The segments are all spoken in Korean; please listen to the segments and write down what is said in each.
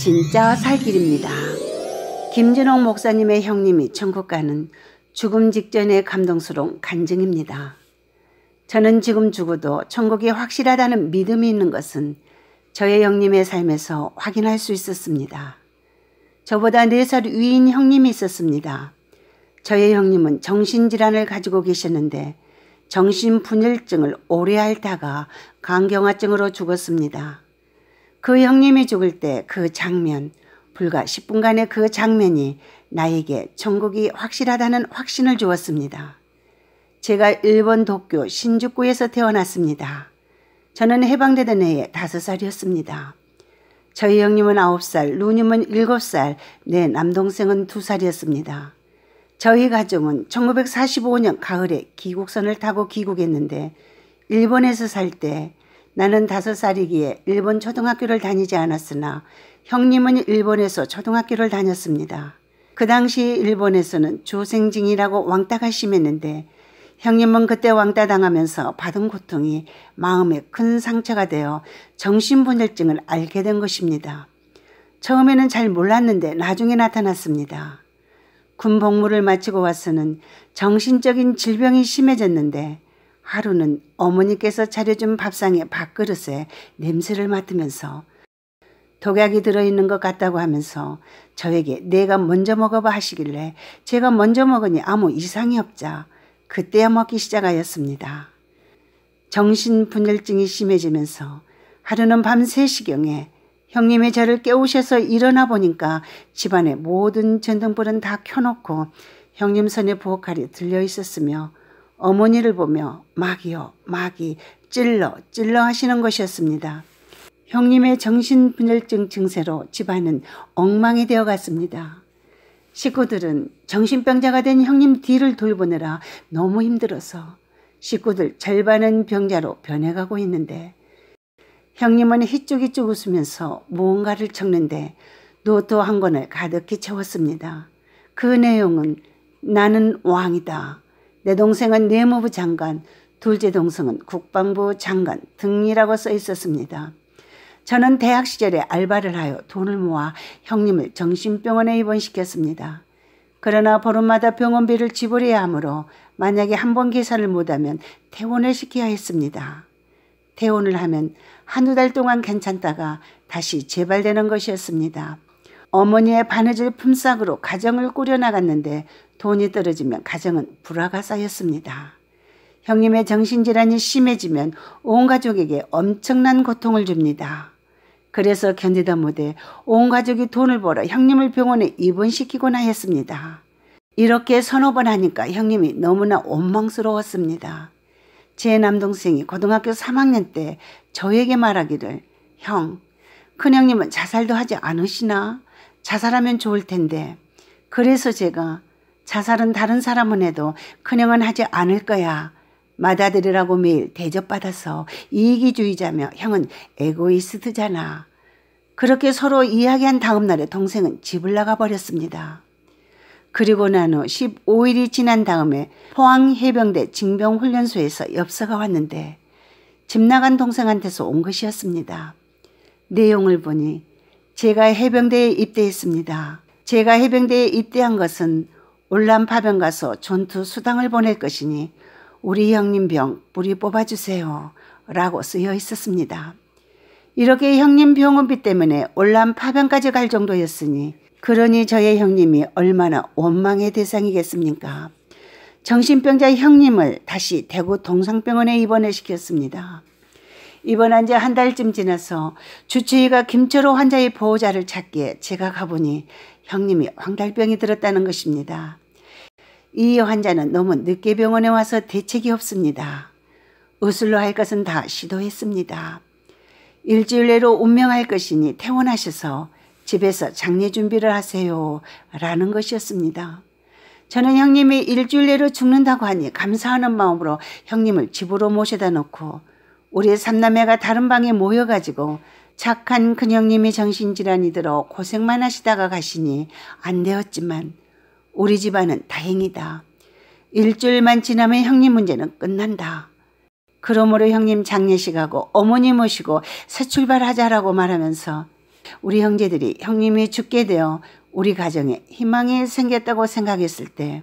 진짜 살 길입니다. 김진홍 목사님의 형님이 천국 가는 죽음 직전의 감동스러운 간증입니다. 저는 지금 죽어도 천국이 확실하다는 믿음이 있는 것은 저의 형님의 삶에서 확인할 수 있었습니다. 저보다 4살 위인 형님이 있었습니다. 저의 형님은 정신질환을 가지고 계셨는데 정신분열증을 오래 앓다가 간경화증으로 죽었습니다. 그 형님이 죽을 때 그 장면, 불과 10분간의 그 장면이 나에게 천국이 확실하다는 확신을 주었습니다. 제가 일본 도쿄 신주쿠에서 태어났습니다. 저는 해방되던 해에 5살이었습니다. 저희 형님은 9살, 누님은 7살, 내 남동생은 2살이었습니다. 저희 가족은 1945년 가을에 귀국선을 타고 귀국했는데 일본에서 살때 나는 다섯 살이기에 일본 초등학교를 다니지 않았으나 형님은 일본에서 초등학교를 다녔습니다. 그 당시 일본에서는 조생징이라고 왕따가 심했는데 형님은 그때 왕따 당하면서 받은 고통이 마음에 큰 상처가 되어 정신분열증을 알게 된 것입니다. 처음에는 잘 몰랐는데 나중에 나타났습니다. 군 복무를 마치고 와서는 정신적인 질병이 심해졌는데 하루는 어머니께서 차려준 밥상의 밥그릇에 냄새를 맡으면서 독약이 들어있는 것 같다고 하면서 저에게 내가 먼저 먹어봐 하시길래 제가 먼저 먹으니 아무 이상이 없자 그때야 먹기 시작하였습니다. 정신분열증이 심해지면서 하루는 밤 3시경에 형님의 저를 깨우셔서 일어나 보니까 집안의 모든 전등불은 다 켜놓고 형님 손에 부엌칼이 들려 있었으며 어머니를 보며 마귀요 마귀 찔러 찔러 하시는 것이었습니다. 형님의 정신분열증 증세로 집안은 엉망이 되어 갔습니다. 식구들은 정신병자가 된 형님 뒤를 돌보느라 너무 힘들어서 식구들 절반은 병자로 변해가고 있는데 형님은 희쭉희쭉 웃으면서 무언가를 적는데 노트 한 권을 가득히 채웠습니다. 그 내용은 나는 왕이다. 내 동생은 내무부 장관, 둘째 동생은 국방부 장관 등이라고 써 있었습니다. 저는 대학 시절에 알바를 하여 돈을 모아 형님을 정신병원에 입원시켰습니다. 그러나 보름마다 병원비를 지불해야 하므로 만약에 한 번 계산을 못하면 퇴원을 시켜야 했습니다. 퇴원을 하면 한두 달 동안 괜찮다가 다시 재발되는 것이었습니다. 어머니의 바느질 품삯으로 가정을 꾸려나갔는데 돈이 떨어지면 가정은 불화가 쌓였습니다. 형님의 정신질환이 심해지면 온 가족에게 엄청난 고통을 줍니다. 그래서 견디다 못해 온 가족이 돈을 벌어 형님을 병원에 입원시키곤 하였습니다. 이렇게 서너 번 하니까 형님이 너무나 원망스러웠습니다. 제 남동생이 고등학교 3학년 때 저에게 말하기를 형, 큰형님은 자살도 하지 않으시나? 자살하면 좋을 텐데. 그래서 제가 자살은 다른 사람은 해도 큰형은 하지 않을 거야. 맏아들이라고 매일 대접받아서 이기주의자며 형은 에고이스트잖아. 그렇게 서로 이야기한 다음 날에 동생은 집을 나가버렸습니다. 그리고 난 후 15일이 지난 다음에 포항해병대 징병훈련소에서 엽서가 왔는데 집 나간 동생한테서 온 것이었습니다. 내용을 보니 제가 해병대에 입대했습니다. 제가 해병대에 입대한 것은 울란 파병 가서 전투 수당을 보낼 것이니 우리 형님 병 뿌리 뽑아주세요. 라고 쓰여 있었습니다. 이렇게 형님 병원비 때문에 올람 파병까지 갈 정도였으니 그러니 저의 형님이 얼마나 원망의 대상이겠습니까? 정신병자 형님을 다시 대구 동상병원에 입원을 시켰습니다. 입원한 지 한 달쯤 지나서 주치의가 김철호 환자의 보호자를 찾기에 제가 가보니 형님이 황달병이 들었다는 것입니다. 이 환자는 너무 늦게 병원에 와서 대책이 없습니다. 으슬로 할 것은 다 시도했습니다. 일주일 내로 운명할 것이니 퇴원하셔서 집에서 장례 준비를 하세요. 라는 것이었습니다. 저는 형님이 일주일 내로 죽는다고 하니 감사하는 마음으로 형님을 집으로 모셔다 놓고 우리 삼남매가 다른 방에 모여가지고 착한 큰형님이 정신질환이 들어 고생만 하시다가 가시니 안 되었지만 우리 집안은 다행이다. 일주일만 지나면 형님 문제는 끝난다. 그러므로 형님 장례식하고 어머니 모시고 새 출발하자라고 말하면서 우리 형제들이 형님이 죽게 되어 우리 가정에 희망이 생겼다고 생각했을 때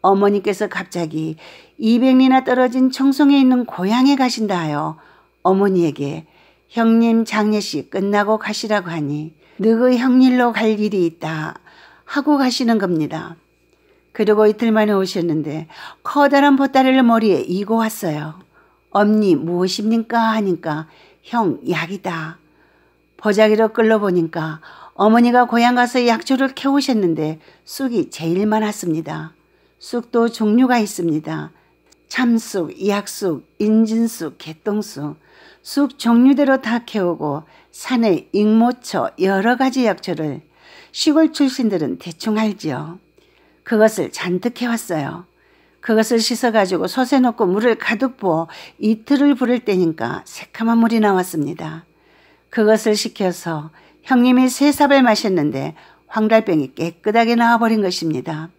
어머니께서 갑자기 200리나 떨어진 청송에 있는 고향에 가신다 하여 어머니에게 형님 장례식 끝나고 가시라고 하니 너의 형일로 갈 일이 있다 하고 가시는 겁니다. 그리고 이틀 만에 오셨는데 커다란 보따리를 머리에 이고 왔어요. 엄니 무엇입니까 하니까 형 약이다. 보자기로 끌러보니까 어머니가 고향 가서 약초를 캐오셨는데 쑥이 제일 많았습니다. 쑥도 종류가 있습니다. 참쑥, 약쑥, 인진쑥, 개똥쑥, 쑥 종류대로 다 캐오고 산에 익모초 여러 가지 약초를 시골 출신들은 대충 알지요. 그것을 잔뜩 해왔어요. 그것을 씻어가지고 솥에 넣고 물을 가득 부어 이틀을 부를 때니까 새카만 물이 나왔습니다. 그것을 시켜서 형님이 세 삽을 마셨는데 황달병이 깨끗하게 나와버린 것입니다.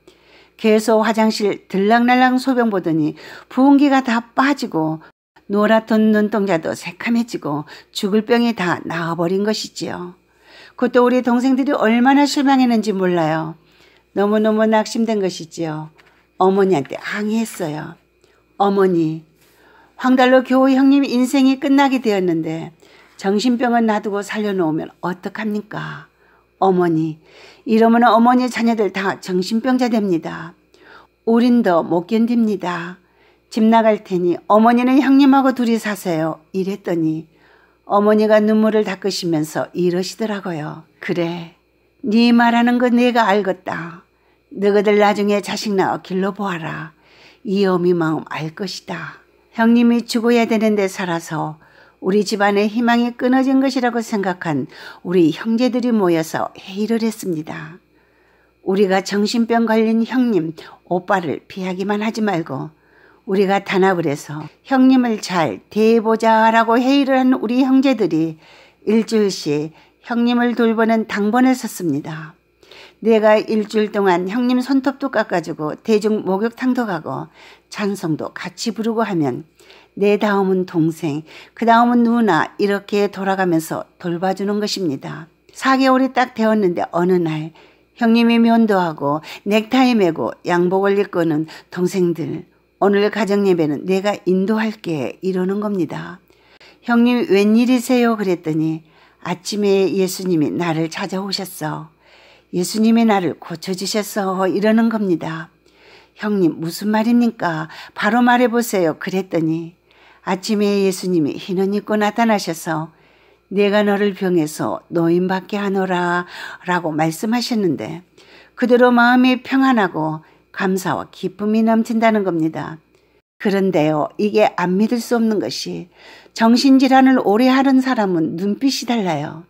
계속 화장실 들락날락 소변 보더니 부은기가 다 빠지고 노랗던 눈동자도 새카매지고 죽을 병이 다 나와버린 것이지요. 그것도 우리 동생들이 얼마나 실망했는지 몰라요. 너무너무 낙심된 것이지요. 어머니한테 항의했어요. 어머니, 황달로 교우 형님 인생이 끝나게 되었는데 정신병원 놔두고 살려놓으면 어떡합니까? 어머니, 이러면 어머니 자녀들 다 정신병자 됩니다. 우린 더 못 견딥니다. 집 나갈 테니 어머니는 형님하고 둘이 사세요. 이랬더니 어머니가 눈물을 닦으시면서 이러시더라고요. 그래, 네 말하는 거 내가 알겠다. 너희들 나중에 자식 낳아 길러보아라. 이 어미 마음 알 것이다. 형님이 죽어야 되는데 살아서 우리 집안의 희망이 끊어진 것이라고 생각한 우리 형제들이 모여서 회의를 했습니다. 우리가 정신병 걸린 형님, 오빠를 피하기만 하지 말고 우리가 단합을 해서 형님을 잘 대해보자라고 회의를 한 우리 형제들이 일주일씩 형님을 돌보는 당번에 섰습니다. 내가 일주일 동안 형님 손톱도 깎아주고 대중 목욕탕도 가고 찬송도 같이 부르고 하면 내 다음은 동생, 그 다음은 누나 이렇게 돌아가면서 돌봐주는 것입니다. 4개월이 딱 되었는데 어느 날 형님이 면도하고 넥타이 메고 양복을 입고는 동생들 오늘 가정예배는 내가 인도할게 이러는 겁니다. 형님 웬일이세요? 그랬더니 아침에 예수님이 나를 찾아오셨어. 예수님이 나를 고쳐주셨어. 이러는 겁니다. 형님 무슨 말입니까? 바로 말해보세요. 그랬더니 아침에 예수님이 흰 옷 입고 나타나셔서 내가 너를 병에서 노인밖에 하노라 라고 말씀하셨는데 그대로 마음이 평안하고 감사와 기쁨이 넘친다는 겁니다. 그런데요, 이게 안 믿을 수 없는 것이 정신질환을 오래 하는 사람은 눈빛이 달라요.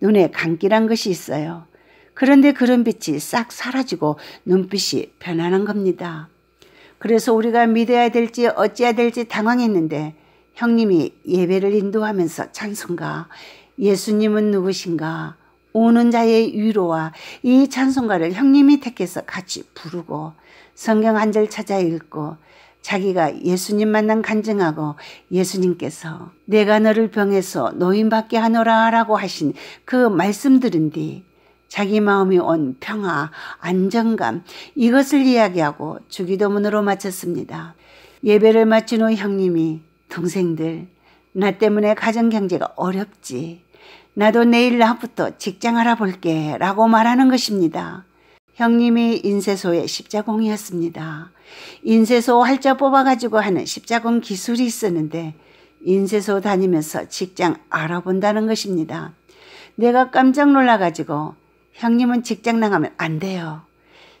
눈에 감기란 것이 있어요. 그런데 그런 빛이 싹 사라지고 눈빛이 변하는 겁니다. 그래서 우리가 믿어야 될지 어찌해야 될지 당황했는데 형님이 예배를 인도하면서 찬송가 예수님은 누구신가 오는 자의 위로와 이 찬송가를 형님이 택해서 같이 부르고 성경 한 절 찾아 읽고 자기가 예수님 만난 간증하고 예수님께서 내가 너를 병해서 노인받게 하노라 라고 하신 그 말씀 들은 뒤 자기 마음이 온 평화, 안정감 이것을 이야기하고 주기도문으로 마쳤습니다. 예배를 마친 후 형님이 동생들 나 때문에 가정 경제가 어렵지 나도 내일 낮부터 직장 알아볼게 라고 말하는 것입니다. 형님이 인쇄소의 십자공이었습니다. 인쇄소 활자 뽑아가지고 하는 십자공 기술이 있었는데 인쇄소 다니면서 직장 알아본다는 것입니다. 내가 깜짝 놀라가지고 형님은 직장 나가면 안 돼요.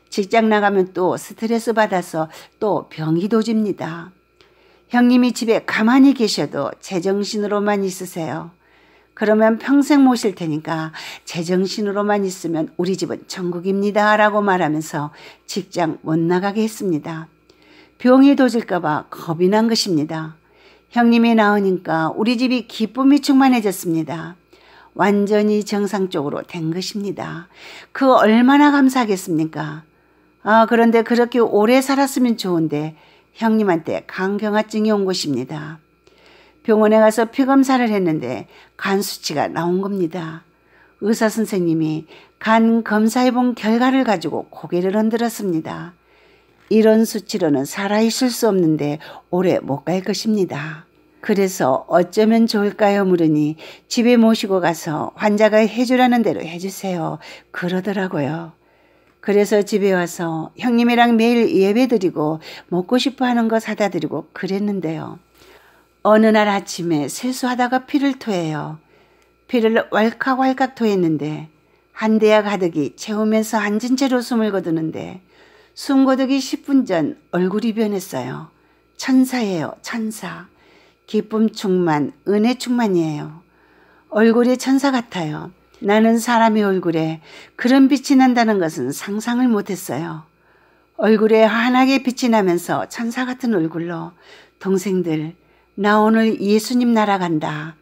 직장 나가면 또 스트레스 받아서 또 병이 도집니다. 형님이 집에 가만히 계셔도 제정신으로만 있으세요. 그러면 평생 모실 테니까 제정신으로만 있으면 우리 집은 천국입니다. 라고 말하면서 직장 못 나가게 했습니다. 병이 도질까봐 겁이 난 것입니다. 형님이 나오니까 우리 집이 기쁨이 충만해졌습니다. 완전히 정상 적으로된 것입니다. 그 얼마나 감사하겠습니까? 아, 그런데 그렇게 오래 살았으면 좋은데 형님한테 강경화증이 온 것입니다. 병원에 가서 피검사를 했는데 간 수치가 나온 겁니다. 의사 선생님이 간 검사해 본 결과를 가지고 고개를 흔들었습니다. 이런 수치로는 살아있을 수 없는데 오래 못 갈 것입니다. 그래서 어쩌면 좋을까요? 물으니 집에 모시고 가서 환자가 해주라는 대로 해주세요. 그러더라고요. 그래서 집에 와서 형님이랑 매일 예배 드리고 먹고 싶어 하는 거 사다 드리고 그랬는데요. 어느 날 아침에 세수하다가 피를 토해요. 피를 왈칵왈칵 토했는데 한 대야 가득이 채우면서 앉은 채로 숨을 거두는데 숨 거두기 10분 전 얼굴이 변했어요. 천사예요 천사. 기쁨 충만 은혜 충만이에요. 얼굴이 천사 같아요. 나는 사람의 얼굴에 그런 빛이 난다는 것은 상상을 못했어요. 얼굴에 환하게 빛이 나면서 천사 같은 얼굴로 동생들 나 오늘 예수님 날아 간다.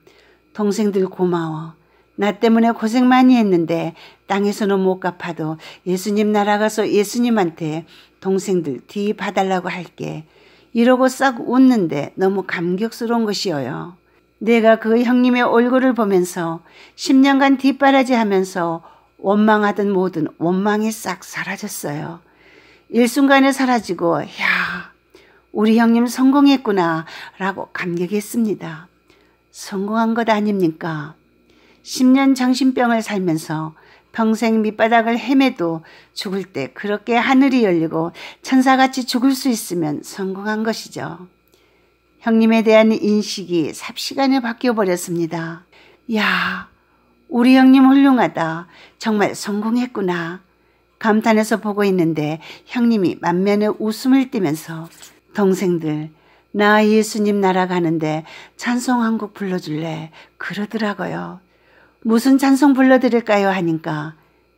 동생들 고마워. 나 때문에 고생 많이 했는데 땅에서는 못 갚아도 예수님 날아 가서 예수님한테 동생들 뒤 봐달라고 할게. 이러고 싹 웃는데 너무 감격스러운 것이어요. 내가 그 형님의 얼굴을 보면서 10년간 뒷바라지 하면서 원망하던 모든 원망이 싹 사라졌어요. 일순간에 사라지고 우리 형님 성공했구나 라고 감격했습니다. 성공한 것 아닙니까? 10년 정신병을 살면서 평생 밑바닥을 헤매도 죽을 때 그렇게 하늘이 열리고 천사같이 죽을 수 있으면 성공한 것이죠. 형님에 대한 인식이 삽시간에 바뀌어버렸습니다. 야, 우리 형님 훌륭하다. 정말 성공했구나. 감탄해서 보고 있는데 형님이 만면에 웃음을 띠면서 동생들 나 예수님 나라 가는데 찬송 한 곡 불러줄래 그러더라고요. 무슨 찬송 불러드릴까요 하니까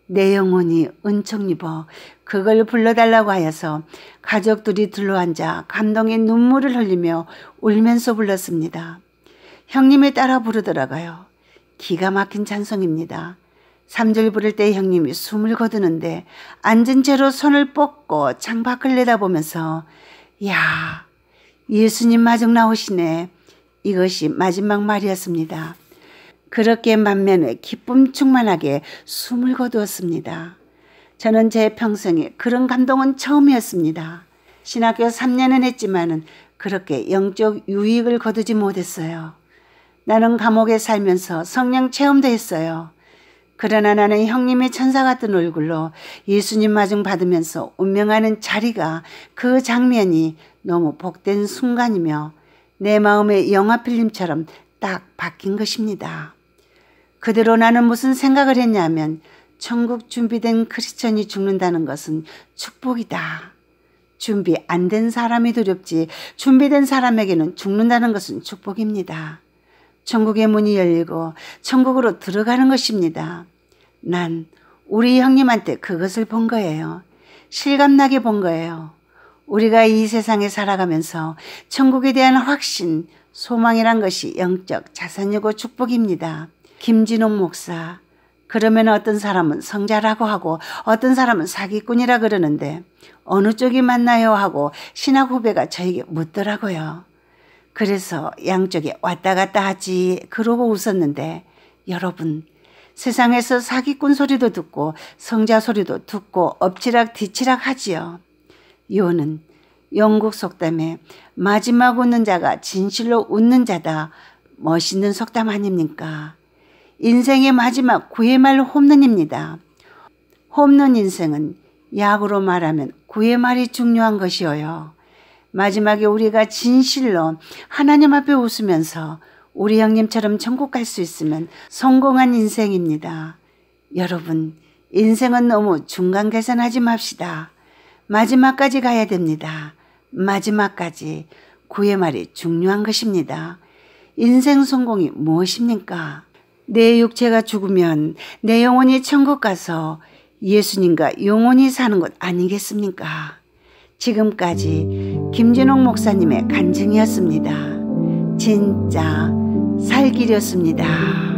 내 영혼이 은총 입어 그걸 불러달라고 하여서 가족들이 둘러앉아 감동의 눈물을 흘리며 울면서 불렀습니다. 형님이 따라 부르더라고요. 기가 막힌 찬송입니다. 3절 부를 때 형님이 숨을 거두는데 앉은 채로 손을 뻗고 창밖을 내다보면서 야, 예수님 마중 나오시네. 이것이 마지막 말이었습니다. 그렇게 만면에 기쁨 충만하게 숨을 거두었습니다. 저는 제 평생에 그런 감동은 처음이었습니다. 신학교 3년은 했지만은 그렇게 영적 유익을 거두지 못했어요. 나는 감옥에 살면서 성령 체험도 했어요. 그러나 나는 형님의 천사 같은 얼굴로 예수님 마중 받으면서 운명하는 자리가 그 장면이 너무 복된 순간이며 내 마음의 영화 필름처럼 딱 바뀐 것입니다. 그대로 나는 무슨 생각을 했냐면 천국 준비된 크리스천이 죽는다는 것은 축복이다. 준비 안 된 사람이 두렵지 준비된 사람에게는 죽는다는 것은 축복입니다. 천국의 문이 열리고 천국으로 들어가는 것입니다. 난 우리 형님한테 그것을 본 거예요. 실감나게 본 거예요. 우리가 이 세상에 살아가면서 천국에 대한 확신, 소망이란 것이 영적 자산이고 축복입니다. 김진홍 목사. 그러면 어떤 사람은 성자라고 하고 어떤 사람은 사기꾼이라 그러는데 어느 쪽이 맞나요 하고 신학 후배가 저에게 묻더라고요. 그래서 양쪽에 왔다 갔다 하지 그러고 웃었는데 여러분 세상에서 사기꾼 소리도 듣고 성자 소리도 듣고 엎치락 뒤치락 하지요. 요는 영국 속담에 마지막 웃는 자가 진실로 웃는 자다. 멋있는 속담 아닙니까? 인생의 마지막 구의말로 홈런입니다. 홈런 인생은 약으로 말하면 구의말이 중요한 것이어요. 마지막에 우리가 진실로 하나님 앞에 웃으면서 우리 형님처럼 천국 갈 수 있으면 성공한 인생입니다. 여러분, 인생은 너무 중간 계산하지 맙시다. 마지막까지 가야 됩니다. 마지막까지 구의 말이 중요한 것입니다. 인생 성공이 무엇입니까? 내 육체가 죽으면 내 영혼이 천국 가서 예수님과 영혼이 사는 것 아니겠습니까? 지금까지 김진홍 목사님의 간증이었습니다. 진짜 살기였습니다.